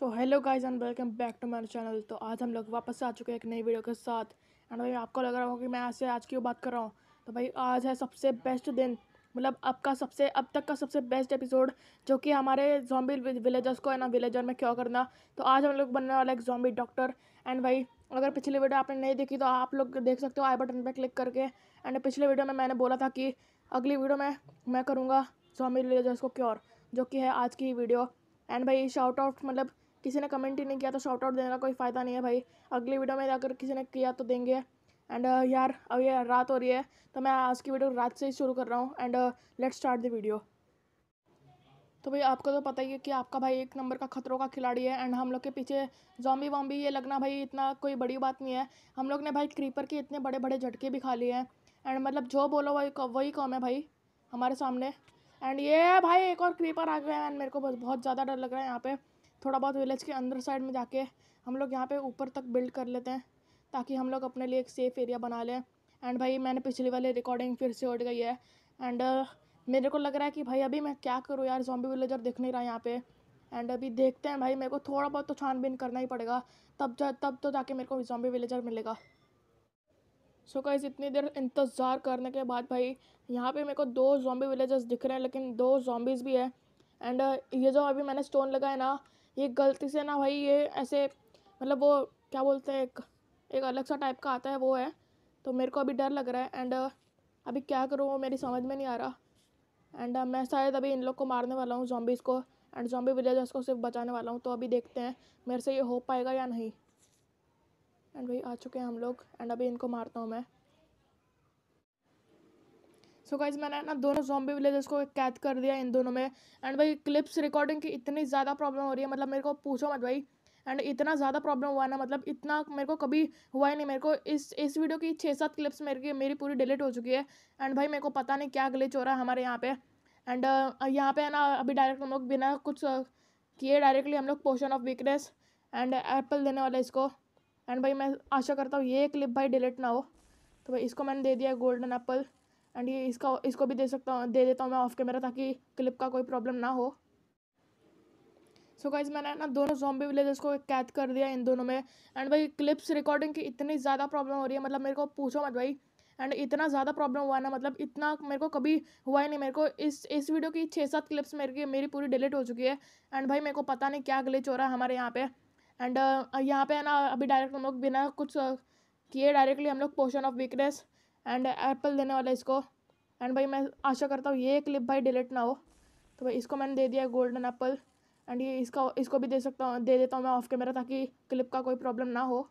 so hello guys and welcome back to my channel तो आज हम लोग वापस आ चुके हैं एक नई वीडियो के साथ एंड भाई आपको लग रहा होगा कि मैं ऐसे आज क्यों बात कर रहा हूँ तो भाई आज है सबसे बेस्ट दिन मतलब अब का सबसे अब तक का सबसे बेस्ट एपिसोड जो कि हमारे जॉम्बी विलेजर्स को है ना विलेजर में क्यों करना तो आज हम लोग बनने वाला एक जॉम्बी डॉक्टर एंड भाई अगर पिछली वीडियो आपने नहीं देखी तो आप लोग देख सकते हो आई बटन पर क्लिक करके एंड पिछले वीडियो में मैंने बोला था कि अगली वीडियो में मैं करूँगा जॉम्बी विलेजर्स को क्योर जो कि है आज की वीडियो एंड भाई शाउट आउट मतलब किसी ने कमेंट ही नहीं किया तो शॉर्ट आउट देने का कोई फ़ायदा नहीं है भाई अगली वीडियो में अगर किसी ने किया तो देंगे एंड uh, यार अब ये रात हो रही है तो मैं आज की वीडियो रात से ही शुरू कर रहा हूँ and let start the video तो भाई आपको तो पता ही है कि आपका भाई एक नंबर का खतरों का खिलाड़ी है एंड हम लोग के पीछे जॉम्बी वॉम्बी ये लगना भाई इतना कोई बड़ी बात नहीं है हम लोग ने भाई क्रीपर के इतने बड़े बड़े झटके भी खा लिए हैं एंड मतलब जो बोलो वही वही कम है भाई हमारे सामने एंड ये भाई एक और क्रीपर आ गया है एंड मेरे को बहुत ज़्यादा डर लग रहा है यहाँ पर थोड़ा बहुत विलेज के अंदर साइड में जाके हम लोग यहाँ पे ऊपर तक बिल्ड कर लेते हैं ताकि हम लोग अपने लिए एक सेफ़ एरिया बना लें एंड भाई मैंने पिछली वाली रिकॉर्डिंग फिर से उठ गई है एंड uh, मेरे को लग रहा है कि भाई अभी मैं क्या करूँ यार जॉम्बी विलेजर दिख नहीं रहा यहाँ पे एंड अभी देखते हैं भाई मेरे को थोड़ा बहुत तो छानबीन करना ही पड़ेगा तब जा तब तो जाके मेरे को जॉम्बी विलेजर मिलेगा सो so इतनी देर इंतज़ार करने के बाद भाई यहाँ पे मेरे को दो जॉम्बी विलेजर्स दिख रहे हैं लेकिन दो जॉम्बीज़ भी है एंड uh, ये जो अभी मैंने स्टोन लगाया ना ये गलती से ना भाई ये ऐसे मतलब वो क्या बोलते हैं एक एक अलग सा टाइप का आता है वो है तो मेरे को अभी डर लग रहा है एंड अभी क्या करूँ वो मेरी समझ में नहीं आ रहा एंड मैं शायद अभी इन लोग को मारने वाला हूँ जॉम्बीज़ को एंड जॉम्बी विलेजर्स को सिर्फ बचाने वाला हूँ तो अभी देखते हैं मेरे से ये हो पाएगा या नहीं एंड भाई आ चुके हैं हम लोग एंड अभी इनको मारता हूँ मैं सो so गाइज मैंने ना दोनों जॉम्बी विलेजेस को कैद कर दिया इन दोनों में एंड भाई क्लिप्स रिकॉर्डिंग की इतनी ज़्यादा प्रॉब्लम हो रही है मतलब मेरे को पूछो मत भाई एंड इतना ज़्यादा प्रॉब्लम हुआ ना मतलब इतना मेरे को कभी हुआ ही नहीं मेरे को इस इस वीडियो की छः सात क्लिप्स मेरे की मेरी पूरी डिलीट हो चुकी है एंड भाई मेरे को पता नहीं क्या ग्लिच हो रहा है हमारे यहाँ पे एंड uh, यहाँ पे है ना अभी डायरेक्ट हम लोग बिना कुछ uh, किए डायरेक्टली हम लोग portion of weakness and apple देने वाला इसको एंड भाई मैं आशा करता हूँ ये क्लिप भाई डिलीट ना हो तो भाई इसको मैंने दे दिया गोल्डन एप्पल एंड ये इसका इसको भी दे सकता हूँ दे देता हूँ मैं ऑफ कैमरा ताकि क्लिप का कोई प्रॉब्लम ना हो सो so गाइज मैंने ना दोनों जॉम्बी विलेजर्स को कैद कर दिया इन दोनों में एंड भाई क्लिप्स रिकॉर्डिंग की इतनी ज़्यादा प्रॉब्लम हो रही है मतलब मेरे को पूछो मत भाई एंड इतना ज़्यादा प्रॉब्लम हुआ ना मतलब इतना मेरे को कभी हुआ ही नहीं मेरे को इस इस वीडियो की छः सात क्लिप्स मेरे की मेरी पूरी डिलीट हो चुकी है एंड भाई मेरे को पता नहीं क्या ग्लिच हो रहा है हमारे यहाँ पे एंड यहाँ पे है ना अभी डायरेक्ट हम लोग बिना कुछ किए डायरेक्टली हम लोग portion of weakness and apple देने वाला इसको एंड भाई मैं आशा करता हूँ ये क्लिप भाई डिलीट ना हो तो भाई इसको मैंने दे दिया गोल्डन एप्पल एंड ये इसका इसको भी दे सकता हूँ दे देता हूँ मैं ऑफ कैमरा ताकि क्लिप का कोई प्रॉब्लम ना हो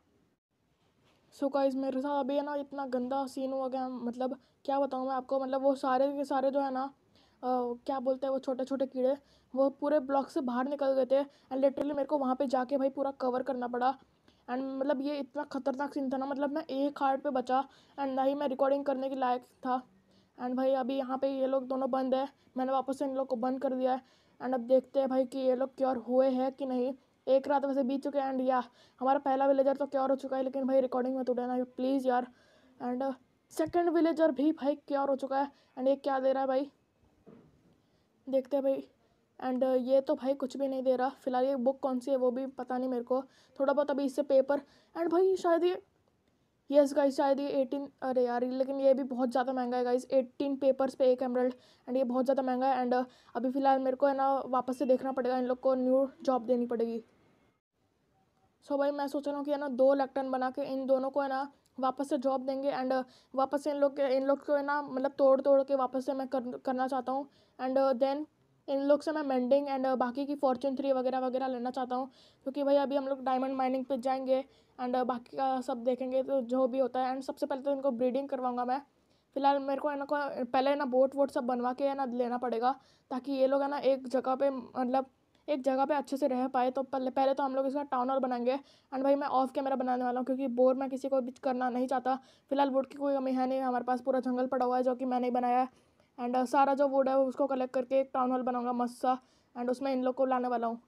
सो का मेरे साथ अभी है ना इतना गंदा सीन हो गया मतलब क्या बताऊँ मैं आपको मतलब वो सारे के सारे जो है ना क्या बोलते हैं वो छोटे छोटे कीड़े वो पूरे ब्लॉक से बाहर निकल गए थे एंड लिटरली मेरे को वहाँ पे जाके भाई पूरा कवर करना पड़ा एंड मतलब ये इतना ख़तरनाक सीन था ना मतलब मैं एक हार्ट पे बचा एंड ना ही मैं रिकॉर्डिंग करने के लायक था एंड भाई अभी यहाँ पे ये लोग दोनों बंद है मैंने वापस से इन लोग को बंद कर दिया है एंड अब देखते हैं भाई कि ये लोग क्योर हुए हैं कि नहीं एक रात वैसे बीत चुके हैं एंड या हमारा पहला विलेजर तो क्योर हो चुका है लेकिन भाई रिकॉर्डिंग में टूटे ना प्लीज़ यार एंड सेकेंड विलेजर भी भाई क्योर हो चुका है एंड ये क्या दे रहा है भाई देखते हैं भाई एंड uh, ये तो भाई कुछ भी नहीं दे रहा फिलहाल ये बुक कौन सी है वो भी पता नहीं मेरे को थोड़ा बहुत अभी इससे पेपर एंड भाई शायद ये यस गाइस शायद ये एटीन अरे यार लेकिन ये भी बहुत ज़्यादा महंगा है गाइस एटीन पेपर्स पे एक एमरल्ड एंड ये बहुत ज़्यादा महंगा है एंड uh, अभी फ़िलहाल मेरे को है ना वापस से देखना पड़ेगा इन लोग को न्यू जॉब देनी पड़ेगी सो so भाई मैं सोच रहा हूँ कि है ना दो लेक्टन बना के इन दोनों को है ना वापस से जॉब देंगे एंड uh, वापस से इन लोग के इन लोग को है ना मतलब तोड़ तोड़ के वापस से मैं कर, करना चाहता हूँ एंड देन इन लोग से मैं मेंडिंग एंड uh, बाकी की फॉर्चून थ्री वगैरह वगैरह लेना चाहता हूँ क्योंकि भाई अभी हम लोग डायमंड माइनिंग पे जाएंगे एंड uh, बाकी का सब देखेंगे तो जो भी होता है एंड सबसे पहले तो इनको ब्रीडिंग करवाऊंगा मैं फिलहाल मेरे को है ना को पहले ना बोट वोट सब बनवा के है ना लेना पड़ेगा ताकि ये लोग है ना एक जगह पे मतलब एक जगह पे अच्छे से रह पाए तो पहले पहले तो हम लोग इसका टाउन हॉल बनाएंगे एंड भाई मैं ऑफ कैमरा बनाने वाला हूँ क्योंकि बोर मैं किसी को भी करना नहीं चाहता फिलहाल बोर्ड की कोई कमी है नहीं हमारे पास पूरा जंगल पड़ा हुआ है जो कि मैंने बनाया है एंड uh, सारा जो वुड है उसको कलेक्ट करके एक टाउन हॉल बनाऊंगा मस्त सा एंड उसमें इन लोग को लाने वाला हूँ